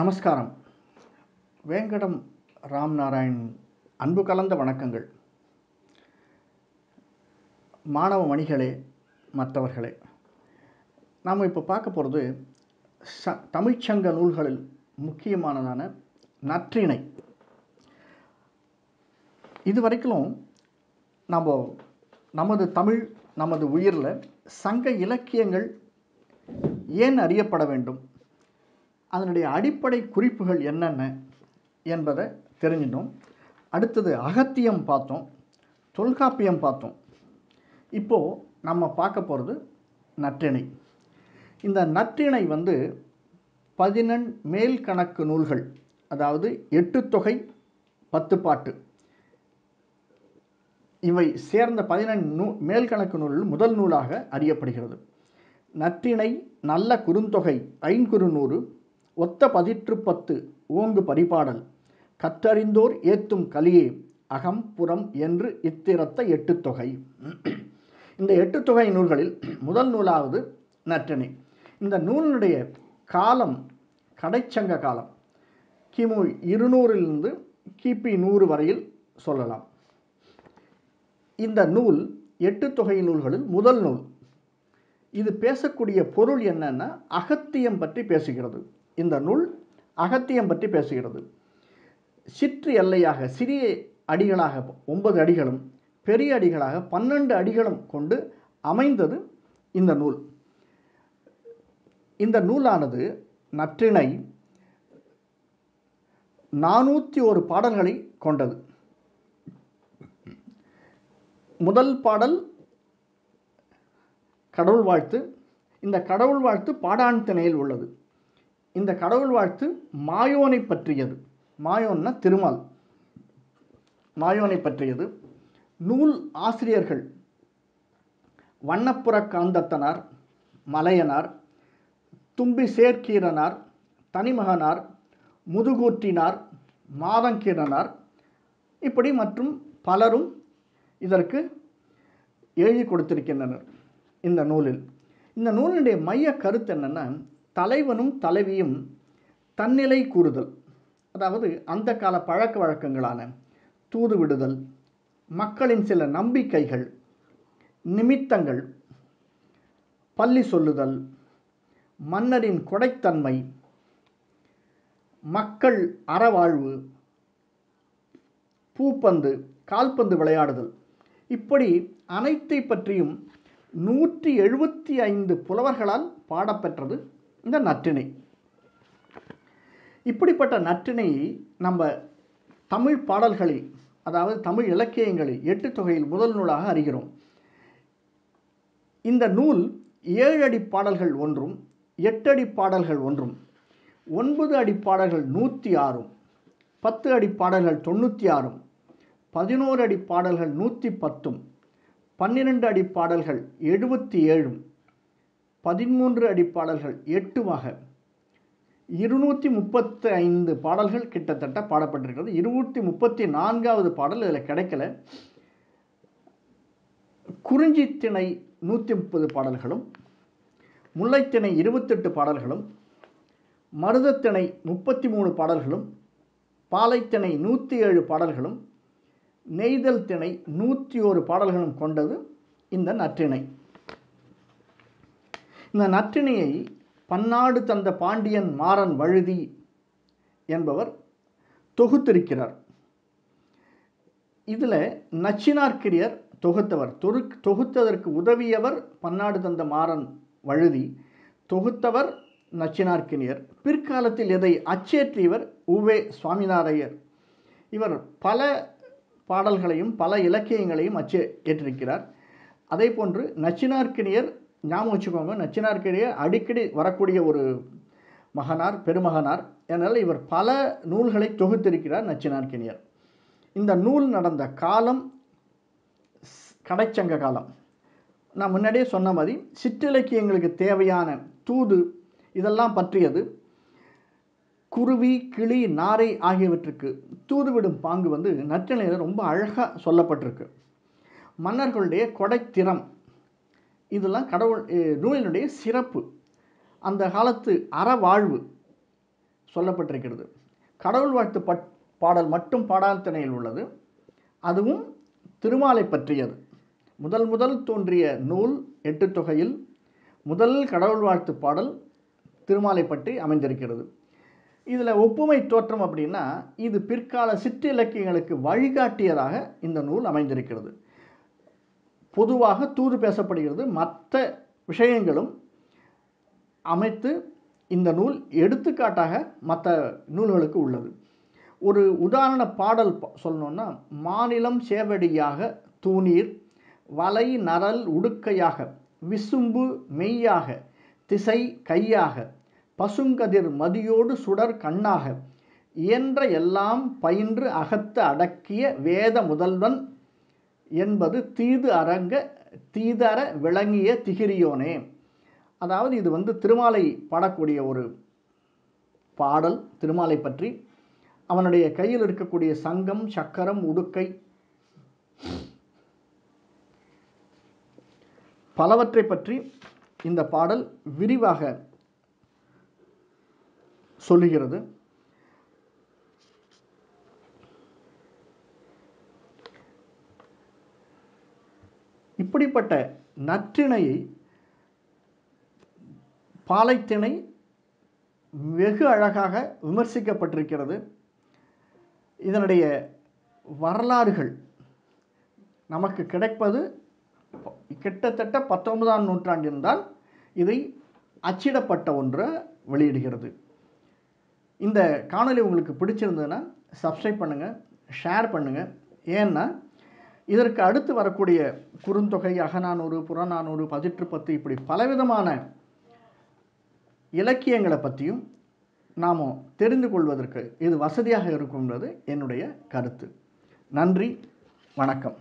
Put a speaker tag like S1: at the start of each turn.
S1: நமஸ்காரம் வேங்கடம் ராம் நாராயண் அன்பு கலந்த வணக்கங்கள் மாணவ மணிகளே மற்றவர்களே நாம் இப்போ பார்க்க போகிறது ச தமிழ்ச்சங்க நூல்களில் முக்கியமானதான நற்றிணை இது வரைக்கும் நம்ம நமது தமிழ் நமது உயிரில் சங்க இலக்கியங்கள் ஏன் அறியப்பட வேண்டும் அதனுடைய அடிப்படை குறிப்புகள் என்னென்ன என்பதை தெரிஞ்சிட்டோம் அடுத்தது அகத்தியம் பார்த்தோம் தொல்காப்பியம் பார்த்தோம் இப்போது நம்ம பார்க்க போகிறது நற்றிணை இந்த நற்றிணை வந்து பதினெண் மேல் கணக்கு நூல்கள் அதாவது எட்டு தொகை பத்து பாட்டு இவை சேர்ந்த பதினெண் நூ மேல்கணக்கு நூல்கள் முதல் நூலாக அறியப்படுகிறது நற்றிணை நல்ல குறுந்தொகை ஐங்குறுநூறு ஒத்த பதிற்று பத்து ஓங்கு பரிபாடல் கற்றறிந்தோர் ஏத்தும் கலியே அகம் புறம் என்று இத்திரத்த எட்டு தொகை இந்த எட்டு தொகை நூல்களில் முதல் நூலாவது நற்றினை இந்த நூலினுடைய காலம் கடைச்சங்க காலம் கிமு இருநூறிலிருந்து கிபி நூறு வரையில் சொல்லலாம் இந்த நூல் எட்டு தொகை நூல்களில் முதல் நூல் இது பேசக்கூடிய பொருள் என்னன்னா அகத்தியம் பற்றி பேசுகிறது இந்த நூல் அகத்தியம் பற்றி பேசுகிறது சிற்று எல்லையாக சிறிய அடிகளாக ஒன்பது அடிகளும் பெரிய அடிகளாக பன்னெண்டு அடிகளும் கொண்டு அமைந்தது இந்த நூல் இந்த நூலானது நற்றிணை நானூற்றி ஒரு பாடல்களை கொண்டது முதல் பாடல் கடவுள் வாழ்த்து இந்த கடவுள் வாழ்த்து பாடாண் திணையில் உள்ளது இந்த கடவுள் வாழ்த்து மாயோனை பற்றியது மாயோன்னா திருமால் மாயோனை பற்றியது நூல் ஆசிரியர்கள் வண்ணப்புற காந்தத்தனார் மலையனார் தும்பி சேர்க்கீரனார் தனிமகனார் முதுகூற்றினார் மாதங்கீரனார் இப்படி மற்றும் பலரும் இதற்கு எழுதி கொடுத்திருக்கின்றனர் இந்த நூலில் இந்த நூலினுடைய மைய கருத்து என்னென்னா தலைவனும் தலைவியும் தன்னிலை கூறுதல் அதாவது அந்த கால பழக்க வழக்கங்களான தூது விடுதல் மக்களின் சில நம்பிக்கைகள் நிமித்தங்கள் பள்ளி சொல்லுதல் மன்னரின் கொடைத்தன்மை மக்கள் அறவாழ்வு பூப்பந்து கால்பந்து விளையாடுதல் இப்படி அனைத்தை பற்றியும் நூற்றி எழுபத்தி ஐந்து புலவர்களால் பாடப்பெற்றது இந்த நற்றிணை இப்படிப்பட்ட நற்றினை நம்ம தமிழ் பாடல்களில் அதாவது தமிழ் இலக்கியங்களில் எட்டு தொகையில் முதல் நூலாக அறிகிறோம் இந்த நூல் ஏழு அடி பாடல்கள் ஒன்றும் அடி பாடல்கள் ஒன்றும் ஒன்பது அடி பாடல்கள் நூற்றி ஆறும் பத்து அடி பாடல்கள் தொண்ணூற்றி ஆறும் பதினோரு அடி பாடல்கள் நூற்றி பத்தும் பன்னிரெண்டு அடி பாடல்கள் எழுபத்தி ஏழும் பதிமூன்று அடி பாடல்கள் எட்டுமாக இருநூற்றி முப்பத்தி ஐந்து பாடல்கள் கிட்டத்தட்ட பாடப்பட்டிருக்கிறது இருநூற்றி முப்பத்தி நான்காவது பாடல் இதில் கிடைக்கல குறிஞ்சித்திணை நூற்றி முப்பது பாடல்களும் முல்லைத்திணை இருபத்தெட்டு பாடல்களும் மருதத்திணை முப்பத்தி மூணு பாடல்களும் பாலைத்திணை நூற்றி ஏழு பாடல்களும் நெய்தல் திணை நூற்றி ஒரு பாடல்களும் கொண்டது இந்த நற்றிணை இந்த நற்றினியை பன்னாடு தந்த பாண்டியன் மாறன் வழுதி என்பவர் தொகுத்திருக்கிறார் இதில் நச்சினார்கிரியர் தொகுத்தவர் தொரு தொகுத்ததற்கு உதவியவர் பன்னாடு தந்த மாறன் வழுதி தொகுத்தவர் நச்சினார்க்கினியர் பிற்காலத்தில் எதை அச்சேற்றியவர் உவே சுவாமிநாரையர் இவர் பல பாடல்களையும் பல இலக்கியங்களையும் அச்சே ஏற்றிருக்கிறார் அதே போன்று நச்சினார்க்கினியர் ஞாபகம் வச்சுக்கோங்க நச்சினார்க்கிடையே அடிக்கடி வரக்கூடிய ஒரு மகனார் பெருமகனார் அதனால் இவர் பல நூல்களை தொகுத்திருக்கிறார் நச்சினார்க்கினியர் இந்த நூல் நடந்த காலம் கடைச்சங்க காலம் நான் முன்னாடியே சொன்ன மாதிரி சிற்றிலக்கியங்களுக்கு தேவையான தூது இதெல்லாம் பற்றியது குருவி கிளி நாரை ஆகியவற்றுக்கு தூதுவிடும் பாங்கு வந்து நற்றினையில் ரொம்ப அழகாக சொல்லப்பட்டிருக்கு மன்னர்களுடைய கொடைத்திறம் இதெல்லாம் கடவுள் நூலினுடைய சிறப்பு அந்த காலத்து அறவாழ்வு சொல்லப்பட்டிருக்கிறது கடவுள் வாழ்த்து பட் பாடல் மட்டும் பாடாத்திணையில் உள்ளது அதுவும் திருமாலை பற்றியது முதல் முதல் தோன்றிய நூல் எட்டு தொகையில் முதல் கடவுள் வாழ்த்து பாடல் திருமாலை பற்றி அமைந்திருக்கிறது இதில் ஒப்புமை தோற்றம் அப்படின்னா இது பிற்கால சிற்றிலக்கியங்களுக்கு வழிகாட்டியதாக இந்த நூல் அமைந்திருக்கிறது பொதுவாக தூது பேசப்படுகிறது மற்ற விஷயங்களும் அமைத்து இந்த நூல் எடுத்துக்காட்டாக மற்ற நூல்களுக்கு உள்ளது ஒரு உதாரண பாடல் சொல்லணுன்னா மாநிலம் சேவடியாக தூணீர் வலை நரல் உடுக்கையாக விசும்பு மெய்யாக திசை கையாக பசுங்கதிர் மதியோடு சுடர் கண்ணாக இயன்ற எல்லாம் பயின்று அகத்த அடக்கிய வேத முதல்வன் என்பது தீது அரங்க தீதர விளங்கிய திகிரியோனே அதாவது இது வந்து திருமாலை பாடக்கூடிய ஒரு பாடல் திருமாலை பற்றி அவனுடைய கையில் இருக்கக்கூடிய சங்கம் சக்கரம் உடுக்கை பலவற்றை பற்றி இந்த பாடல் விரிவாக சொல்லுகிறது இப்படிப்பட்ட நற்றிணையை பாலைத்திணை வெகு அழகாக விமர்சிக்கப்பட்டிருக்கிறது இதனுடைய வரலாறுகள் நமக்கு கிடைப்பது கிட்டத்தட்ட பத்தொன்பதாம் நூற்றாண்டில்தான் இதை அச்சிடப்பட்ட ஒன்றை வெளியிடுகிறது இந்த காணொலி உங்களுக்கு பிடிச்சிருந்ததுன்னா சப்ஸ்கிரைப் பண்ணுங்கள் ஷேர் பண்ணுங்கள் ஏன்னா இதற்கு அடுத்து வரக்கூடிய குறுந்தொகை அகநானூறு புறநானூறு பதிற்றுப்பத்து இப்படி பலவிதமான இலக்கியங்களை பற்றியும் நாம் தெரிந்து கொள்வதற்கு இது வசதியாக இருக்கும்ன்றது என்னுடைய கருத்து நன்றி வணக்கம்